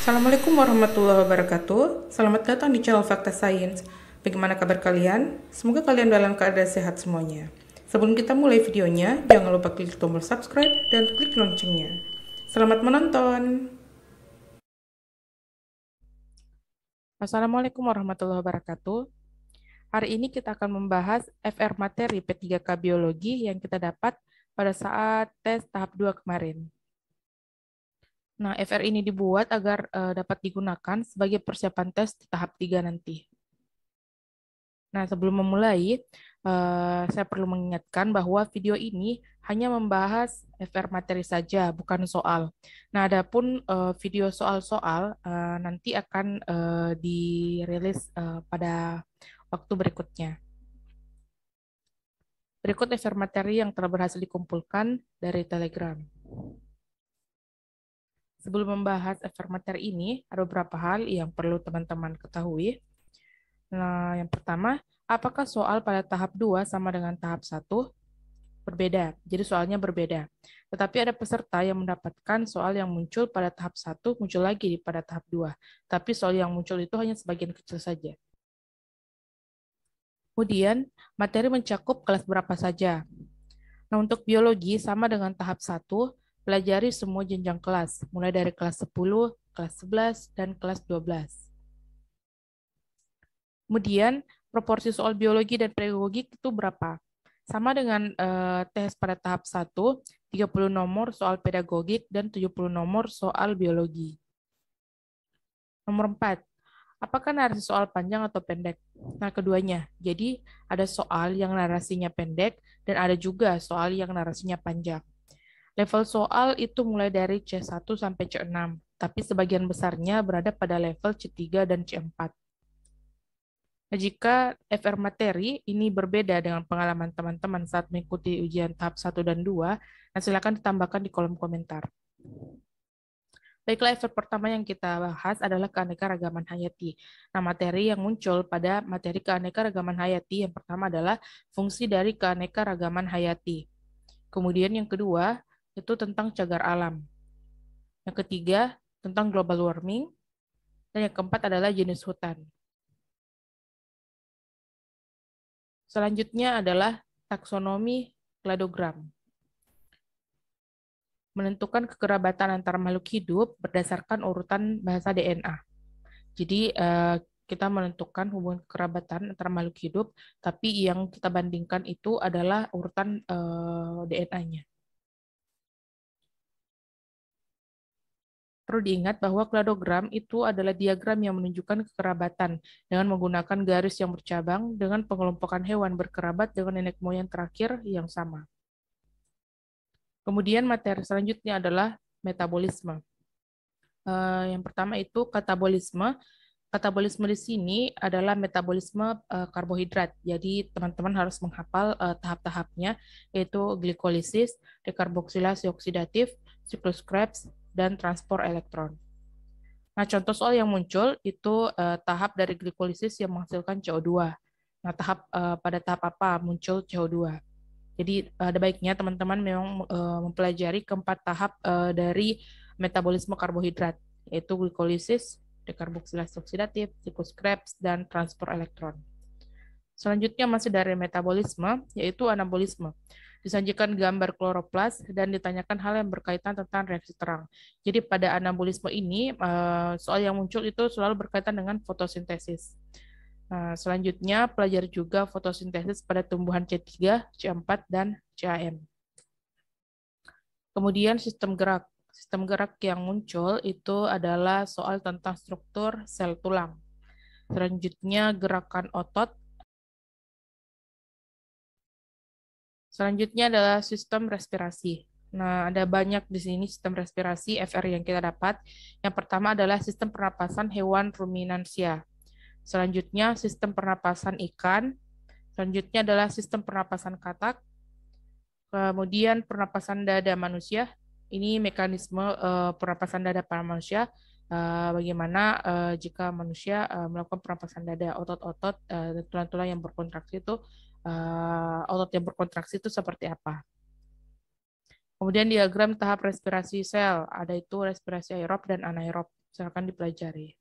Assalamualaikum warahmatullahi wabarakatuh. Selamat datang di channel Fakta Science. Bagaimana kabar kalian? Semoga kalian dalam keadaan sehat semuanya. Sebelum kita mulai videonya, jangan lupa klik tombol subscribe dan klik loncengnya. Selamat menonton! Assalamualaikum warahmatullahi wabarakatuh. Hari ini kita akan membahas FR materi P3K biologi yang kita dapat pada saat tes tahap 2 kemarin. Nah, FR ini dibuat agar uh, dapat digunakan sebagai persiapan tes di tahap 3 nanti. Nah, sebelum memulai, uh, saya perlu mengingatkan bahwa video ini hanya membahas FR materi saja, bukan soal. Nah, adapun uh, video soal-soal uh, nanti akan uh, dirilis uh, pada waktu berikutnya. Berikut FR materi yang telah berhasil dikumpulkan dari Telegram. Sebelum membahas affirmator ini, ada beberapa hal yang perlu teman-teman ketahui. Nah, yang pertama, apakah soal pada tahap 2 sama dengan tahap 1? Berbeda, jadi soalnya berbeda. Tetapi ada peserta yang mendapatkan soal yang muncul pada tahap 1 muncul lagi pada tahap 2. Tapi soal yang muncul itu hanya sebagian kecil saja. Kemudian, materi mencakup kelas berapa saja. Nah, untuk biologi sama dengan tahap 1, Pelajari semua jenjang kelas, mulai dari kelas 10, kelas 11, dan kelas 12. Kemudian, proporsi soal biologi dan pedagogik itu berapa? Sama dengan eh, tes pada tahap 1, 30 nomor soal pedagogik dan 70 nomor soal biologi. Nomor 4, apakah narasi soal panjang atau pendek? Nah, keduanya. Jadi, ada soal yang narasinya pendek dan ada juga soal yang narasinya panjang. Level soal itu mulai dari C1 sampai C6, tapi sebagian besarnya berada pada level C3 dan C4. Nah, jika FR materi ini berbeda dengan pengalaman teman-teman saat mengikuti ujian tahap 1 dan 2, nah silakan ditambahkan di kolom komentar. Baiklah, FR pertama yang kita bahas adalah keanekaragaman hayati. Nah, materi yang muncul pada materi keanekaragaman hayati yang pertama adalah fungsi dari keanekaragaman hayati. Kemudian yang kedua, itu tentang cagar alam. Yang ketiga, tentang global warming. Dan yang keempat adalah jenis hutan. Selanjutnya adalah taksonomi kladogram. Menentukan kekerabatan antara makhluk hidup berdasarkan urutan bahasa DNA. Jadi eh, kita menentukan hubungan kekerabatan antara makhluk hidup, tapi yang kita bandingkan itu adalah urutan eh, DNA-nya. Perlu diingat bahwa kladogram itu adalah diagram yang menunjukkan kekerabatan dengan menggunakan garis yang bercabang dengan pengelompokan hewan berkerabat dengan nenek moyang terakhir yang sama. Kemudian materi selanjutnya adalah metabolisme. Eh, yang pertama itu katabolisme. Katabolisme di sini adalah metabolisme eh, karbohidrat. Jadi teman-teman harus menghafal eh, tahap-tahapnya yaitu glikolisis, dekarboksilasi oksidatif, siklus Krebs, dan transport elektron. Nah, contoh soal yang muncul itu eh, tahap dari glikolisis yang menghasilkan CO2. Nah, tahap eh, pada tahap apa muncul CO2? Jadi ada baiknya teman-teman memang eh, mempelajari keempat tahap eh, dari metabolisme karbohidrat, yaitu glikolisis, dekarboksilasi oksidatif, siklus Krebs, dan transport elektron. Selanjutnya masih dari metabolisme, yaitu anabolisme disajikan gambar kloroplas, dan ditanyakan hal yang berkaitan tentang reaksi terang. Jadi pada anabolisme ini, eh, soal yang muncul itu selalu berkaitan dengan fotosintesis. Nah, selanjutnya, pelajar juga fotosintesis pada tumbuhan C3, C4, dan CAM. Kemudian sistem gerak. Sistem gerak yang muncul itu adalah soal tentang struktur sel tulang. Selanjutnya, gerakan otot, Selanjutnya adalah sistem respirasi. Nah, ada banyak di sini sistem respirasi FR yang kita dapat. Yang pertama adalah sistem pernapasan hewan ruminansia. Selanjutnya sistem pernapasan ikan. Selanjutnya adalah sistem pernapasan katak. Kemudian pernapasan dada manusia. Ini mekanisme uh, pernapasan dada para manusia. Uh, bagaimana uh, jika manusia uh, melakukan pernapasan dada, otot-otot, uh, tulang-tulang yang berkontraksi itu uh, otot yang berkontraksi itu seperti apa. Kemudian diagram tahap respirasi sel, ada itu respirasi aerob dan anaerob, silakan dipelajari.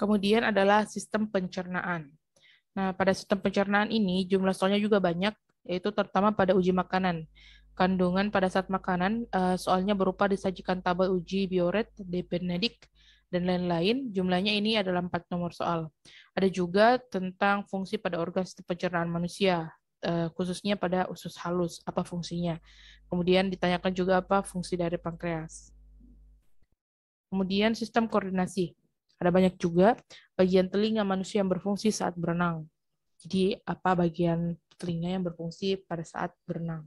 Kemudian adalah sistem pencernaan. Nah, pada sistem pencernaan ini jumlah soalnya juga banyak, yaitu terutama pada uji makanan. Kandungan pada saat makanan, eh, soalnya berupa disajikan tabel uji bioret, D dan lain-lain. Jumlahnya ini adalah empat nomor soal. Ada juga tentang fungsi pada organ sistem pencernaan manusia, eh, khususnya pada usus halus, apa fungsinya. Kemudian ditanyakan juga apa fungsi dari pankreas. Kemudian sistem koordinasi. Ada banyak juga bagian telinga manusia yang berfungsi saat berenang. Jadi apa bagian telinga yang berfungsi pada saat berenang.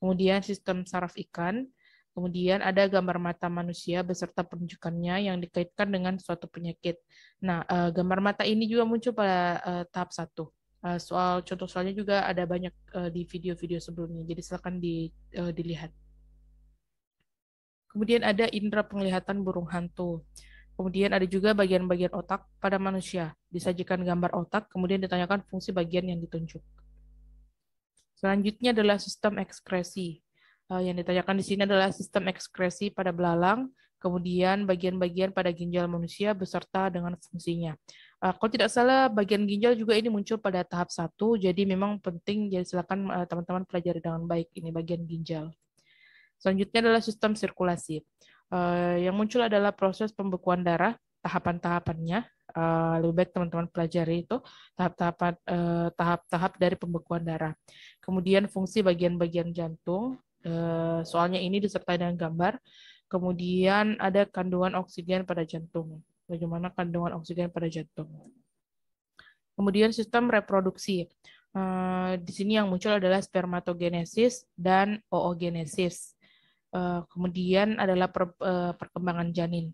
Kemudian sistem saraf ikan, Kemudian ada gambar mata manusia beserta penunjukannya yang dikaitkan dengan suatu penyakit. Nah, eh, gambar mata ini juga muncul pada eh, tahap satu. Eh, soal contoh soalnya juga ada banyak di video-video sebelumnya. Jadi silakan di, dilihat. Kemudian ada indera penglihatan burung hantu. Kemudian ada juga bagian-bagian otak pada manusia. Disajikan gambar otak, kemudian ditanyakan fungsi bagian yang ditunjuk. Selanjutnya adalah sistem ekskresi. Eh, yang ditanyakan di sini adalah sistem ekskresi pada belalang, kemudian bagian-bagian pada ginjal manusia beserta dengan fungsinya. Eh, kalau tidak salah, bagian ginjal juga ini muncul pada tahap satu, jadi memang penting, jadi silakan eh, teman-teman pelajari dengan baik ini bagian ginjal. Selanjutnya adalah sistem sirkulasi. Yang muncul adalah proses pembekuan darah, tahapan-tahapannya, uh, lebih baik teman-teman pelajari itu tahap-tahap uh, tahap-tahap dari pembekuan darah. Kemudian fungsi bagian-bagian jantung, Eh, soalnya ini disertai dengan gambar. Kemudian ada kandungan oksigen pada jantung. Bagaimana kandungan oksigen pada jantung? Kemudian sistem reproduksi. Eh, di sini yang muncul adalah spermatogenesis dan oogenesis. Eh, kemudian adalah perkembangan janin.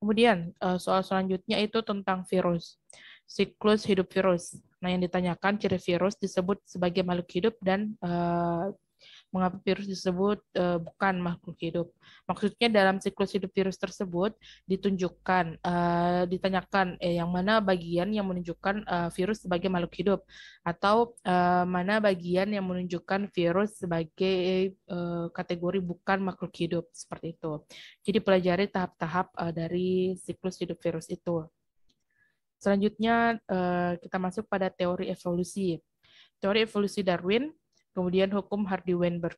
Kemudian soal selanjutnya itu tentang virus. Siklus hidup virus. Nah, yang ditanyakan ciri virus disebut sebagai makhluk hidup dan mengapa virus disebut uh, eh, bukan makhluk hidup. Maksudnya dalam siklus hidup virus tersebut ditunjukkan, uh, ditanyakan eh, yang mana bagian yang menunjukkan uh, virus sebagai makhluk hidup atau uh, mana bagian yang menunjukkan virus sebagai uh, kategori bukan makhluk hidup seperti itu. Jadi pelajari tahap-tahap uh, dari siklus hidup virus itu. Selanjutnya kita masuk pada teori evolusi. Teori evolusi Darwin kemudian hukum Hardy Weinberg.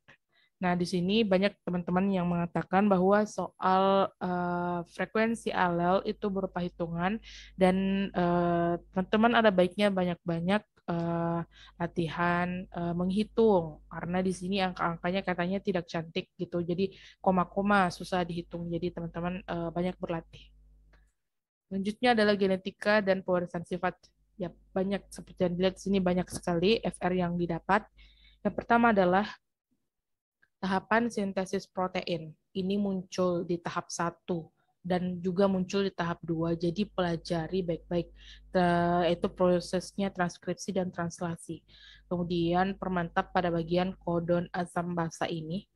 Nah, di sini banyak teman-teman yang mengatakan bahwa soal uh, frekuensi alel itu berupa hitungan dan teman eh, teman-teman ada baiknya banyak-banyak uh, latihan uh, menghitung karena di sini angka-angkanya katanya tidak cantik gitu. Jadi koma-koma susah dihitung. Jadi teman-teman uh, banyak berlatih. Selanjutnya adalah genetika dan pewarisan sifat. Ya, banyak seperti yang dilihat di sini banyak sekali FR yang didapat. Yang pertama adalah tahapan sintesis protein. Ini muncul di tahap 1 dan juga muncul di tahap 2. Jadi pelajari baik-baik itu prosesnya transkripsi dan translasi. Kemudian permantap pada bagian kodon asam basa ini.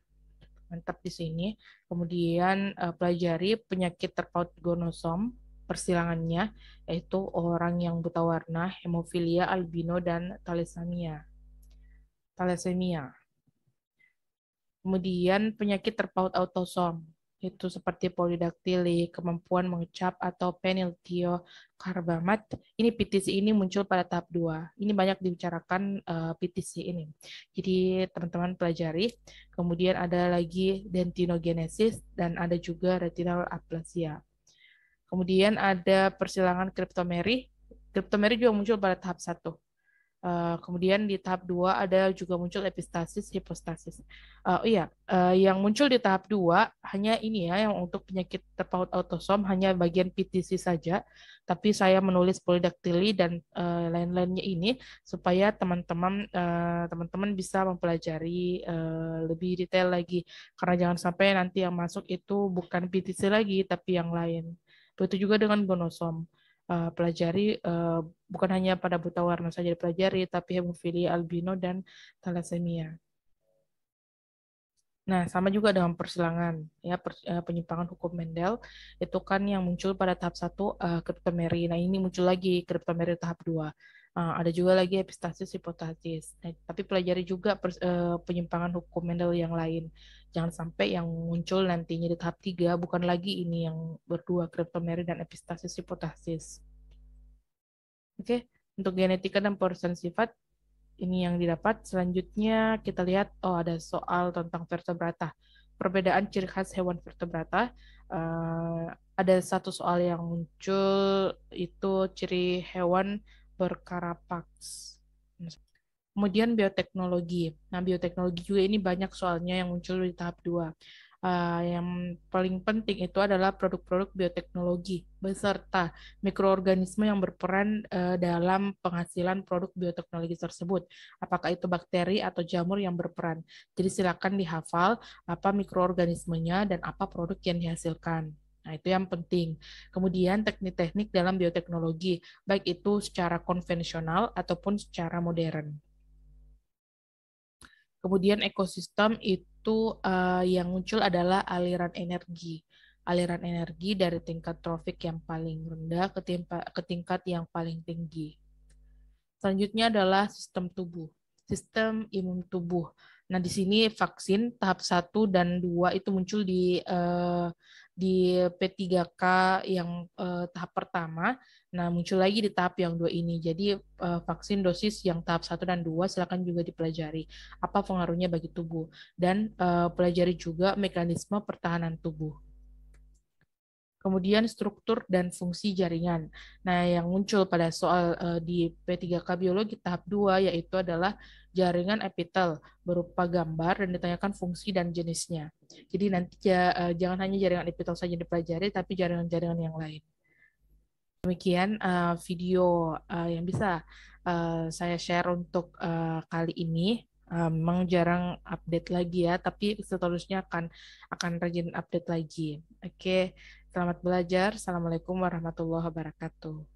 Mantap di sini. Kemudian eh, pelajari penyakit terpaut gonosom persilangannya yaitu orang yang buta warna, hemofilia, albino dan thalassemia thalassemia. Kemudian penyakit terpaut autosom, itu seperti polidaktili, kemampuan mengecap atau peniltiokarbamat. Ini PTC ini muncul pada tahap 2. Ini banyak dibicarakan uh, eh, PTC ini. Jadi teman-teman pelajari. Kemudian ada lagi dentinogenesis dan ada juga retinal aplasia. Kemudian ada persilangan kriptomeri. Kriptomeri juga muncul pada tahap 1 Eh, kemudian di tahap 2 ada juga muncul epistasis, hipostasis. Uh, iya, uh, yang muncul di tahap 2 hanya ini ya, yang untuk penyakit terpaut autosom hanya bagian PTC saja, tapi saya menulis polidaktili dan uh, lain-lainnya ini supaya teman-teman uh, teman-teman bisa mempelajari uh, lebih detail lagi karena jangan sampai nanti yang masuk itu bukan PTC lagi tapi yang lain. Begitu juga dengan gonosom uh, pelajari uh, bukan hanya pada buta warna saja dipelajari, tapi hemofilia albino dan thalassemia. Nah, sama juga dengan persilangan, ya per, uh, penyimpangan hukum Mendel itu kan yang muncul pada tahap satu uh, kriptomeri. Nah, ini muncul lagi kriptomeri tahap 2. Uh, ada juga lagi epistasis hipotasis. Nah, tapi pelajari juga per, uh, penyimpangan hukum Mendel yang lain Jangan sampai yang muncul nantinya di tahap 3 bukan lagi ini yang berdua kriptomeri dan epistasis hipotasis. Oke, untuk genetika dan persen sifat ini yang didapat. Selanjutnya kita lihat oh ada soal tentang vertebrata. Perbedaan ciri khas hewan vertebrata. Uh, ada satu soal yang muncul itu ciri hewan berkarapaks Kemudian bioteknologi. Nah, bioteknologi juga ini banyak soalnya yang muncul di tahap dua. Uh, yang paling penting itu adalah produk-produk bioteknologi beserta mikroorganisme yang berperan uh, dalam penghasilan produk bioteknologi tersebut. Apakah itu bakteri atau jamur yang berperan. Jadi silakan dihafal apa mikroorganismenya dan apa produk yang dihasilkan. Nah, itu yang penting. Kemudian teknik-teknik dalam bioteknologi, baik itu secara konvensional ataupun secara modern. Kemudian ekosistem itu uh, yang muncul adalah aliran energi. Aliran energi dari tingkat trofik yang paling rendah ke, ke tingkat yang paling tinggi. Selanjutnya adalah sistem tubuh sistem imun tubuh. Nah, di sini vaksin tahap 1 dan 2 itu muncul di uh, di P3K yang uh, tahap pertama. Nah, muncul lagi di tahap yang dua ini. Jadi, uh, vaksin dosis yang tahap 1 dan 2 silakan juga dipelajari apa pengaruhnya bagi tubuh dan uh, pelajari juga mekanisme pertahanan tubuh kemudian struktur dan fungsi jaringan. Nah, yang muncul pada soal uh, di P3K biologi tahap 2 yaitu adalah jaringan epitel berupa gambar dan ditanyakan fungsi dan jenisnya. Jadi nanti ya, uh, jangan hanya jaringan epitel saja dipelajari tapi jaringan-jaringan yang lain. Demikian uh, video uh, yang bisa uh, saya share untuk uh, kali ini memang jarang update lagi ya, tapi seterusnya akan akan rajin update lagi. Oke, okay. Selamat belajar. Assalamualaikum warahmatullahi wabarakatuh.